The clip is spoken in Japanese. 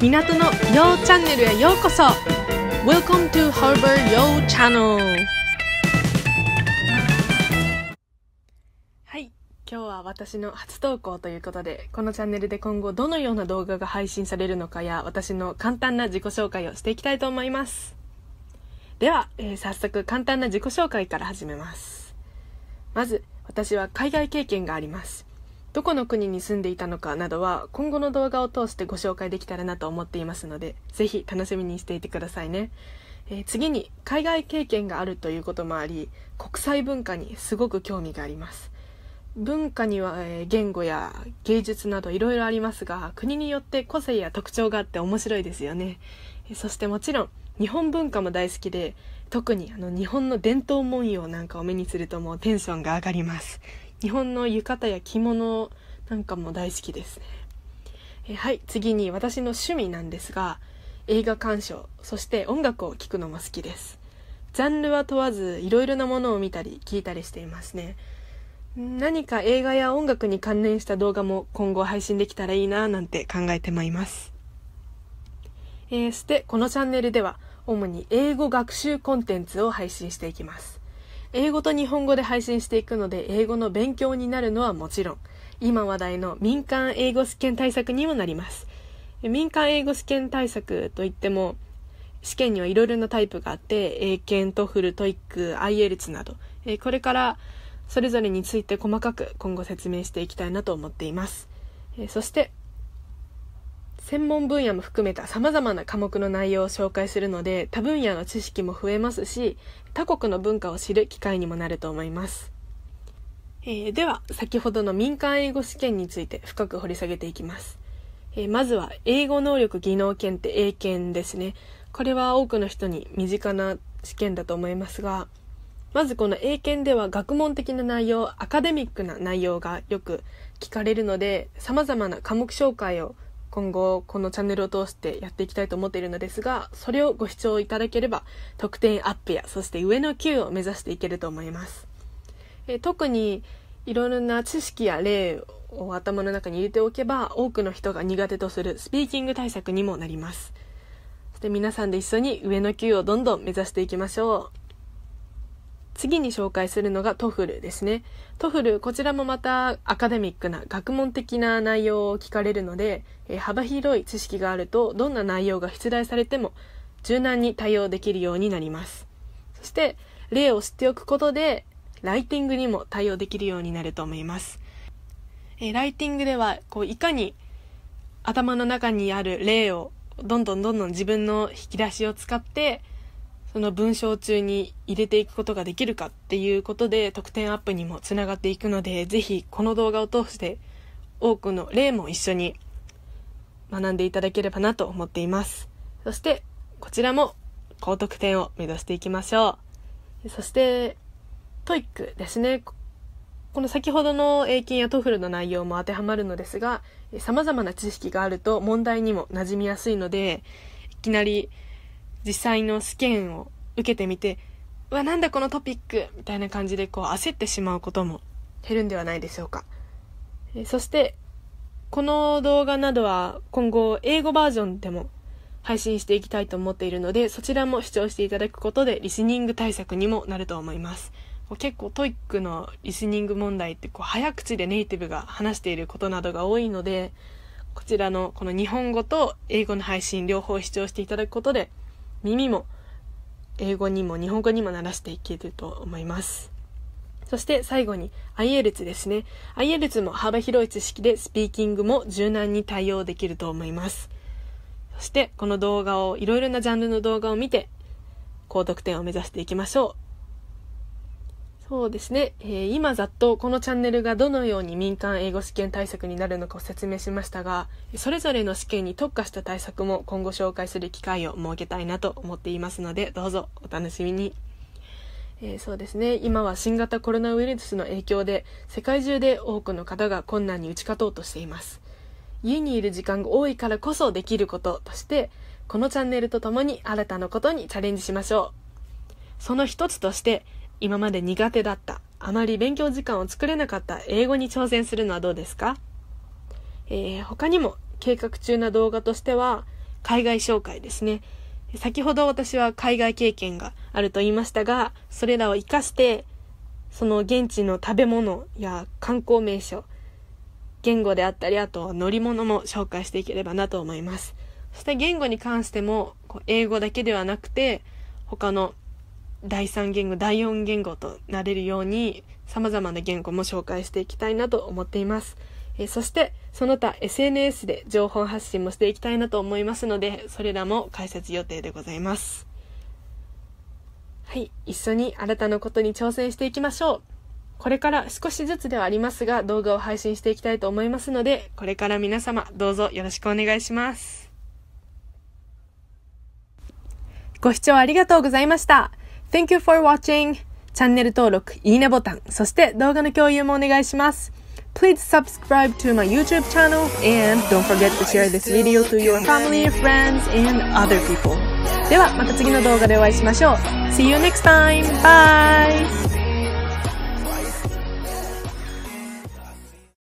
港の YO チャンネルへようこそ Welcome to Harbor YO Channel はい今日は私の初投稿ということでこのチャンネルで今後どのような動画が配信されるのかや私の簡単な自己紹介をしていきたいと思いますでは、えー、早速簡単な自己紹介から始めますまず私は海外経験がありますどこの国に住んでいたのかなどは今後の動画を通してご紹介できたらなと思っていますので、ぜひ楽しみにしていてくださいね。えー、次に海外経験があるということもあり、国際文化にすごく興味があります。文化には、えー、言語や芸術などいろいろありますが、国によって個性や特徴があって面白いですよね。そしてもちろん日本文化も大好きで、特にあの日本の伝統文様なんかを目にするともうテンションが上がります。日本の浴衣や着物なんかも大好きですね。えはい次に私の趣味なんですが映画鑑賞そして音楽を聴くのも好きですジャンルは問わずいろいろなものを見たり聞いたりしていますね何か映画や音楽に関連した動画も今後配信できたらいいななんて考えてまいます、えー、そしてこのチャンネルでは主に英語学習コンテンツを配信していきます英語と日本語で配信していくので、英語の勉強になるのはもちろん、今話題の民間英語試験対策にもなります。民間英語試験対策といっても、試験にはいろいろなタイプがあって、英検、トフル、トイック、IELTS など、これからそれぞれについて細かく今後説明していきたいなと思っています。そして、専門分野も含めた様々な科目の内容を紹介するので他分野の知識も増えますし他国の文化を知る機会にもなると思います、えー、では先ほどの民間英語試験について深く掘り下げていきます、えー、まずは英語能力技能検定英検ですねこれは多くの人に身近な試験だと思いますがまずこの英検では学問的な内容アカデミックな内容がよく聞かれるので様々な科目紹介を今後このチャンネルを通してやっていきたいと思っているのですが、それをご視聴いただければ、得点アップや、そして上の9を目指していけると思います。え特に、いろいろな知識や例を頭の中に入れておけば、多くの人が苦手とするスピーキング対策にもなります。で皆さんで一緒に上の級をどんどん目指していきましょう。次に紹介するのがトフルですね。トフル、こちらもまたアカデミックな学問的な内容を聞かれるので、えー、幅広い知識があるとどんな内容が出題されても柔軟に対応できるようになります。そして、例を知っておくことで、ライティングにも対応できるようになると思います。えー、ライティングでは、こう、いかに頭の中にある例をどんどんどんどん自分の引き出しを使ってその文章中に入れていくことができるかっていうことで得点アップにもつながっていくので、ぜひこの動画を通して多くの例も一緒に学んでいただければなと思っています。そしてこちらも高得点を目指していきましょう。そしてトイックですね。この先ほどの英検やトフルの内容も当てはまるのですが、様々な知識があると問題にも馴染みやすいので、いきなり実際の試験を受けてみて、うわ、なんだこのトピックみたいな感じでこう焦ってしまうことも減るんではないでしょうか。えそして、この動画などは今後英語バージョンでも配信していきたいと思っているので、そちらも視聴していただくことでリスニング対策にもなると思います。結構トイックのリスニング問題ってこう早口でネイティブが話していることなどが多いので、こちらのこの日本語と英語の配信両方視聴していただくことで耳も英語にも日本語にも慣らしていけると思います。そして最後に IELTS ですね。IELTS も幅広い知識でスピーキングも柔軟に対応できると思います。そしてこの動画をいろいろなジャンルの動画を見て高得点を目指していきましょう。そうですね、えー、今ざっとこのチャンネルがどのように民間英語試験対策になるのかを説明しましたがそれぞれの試験に特化した対策も今後紹介する機会を設けたいなと思っていますのでどうぞお楽しみに、えー、そうですね今は新型コロナウイルスの影響で世界中で多くの方が困難に打ち勝とうとしています家にいる時間が多いからこそできることとしてこのチャンネルとともに新たなことにチャレンジしましょうその一つとして今まで苦手だった、あまり勉強時間を作れなかった英語に挑戦するのはどうですか、えー、他にも計画中な動画としては、海外紹介ですね。先ほど私は海外経験があると言いましたが、それらを活かして、その現地の食べ物や観光名所、言語であったり、あと乗り物も紹介していければなと思います。そして言語に関しても、英語だけではなくて、他の第3言語第4言語となれるようにさまざまな言語も紹介していきたいなと思っています。えそしてその他 SNS で情報発信もしていきたいなと思いますのでそれらも解説予定でございます。はい、一緒に新たなことに挑戦していきましょう。これから少しずつではありますが動画を配信していきたいと思いますのでこれから皆様どうぞよろしくお願いします。ご視聴ありがとうございました。Thank you for watching! チャンネル登録、いいねボタン、そして動画の共有もお願いします。Please subscribe to my YouTube channel and don't forget to share this video to your family, friends and other people. ではまた次の動画でお会いしましょう。See you next time! Bye!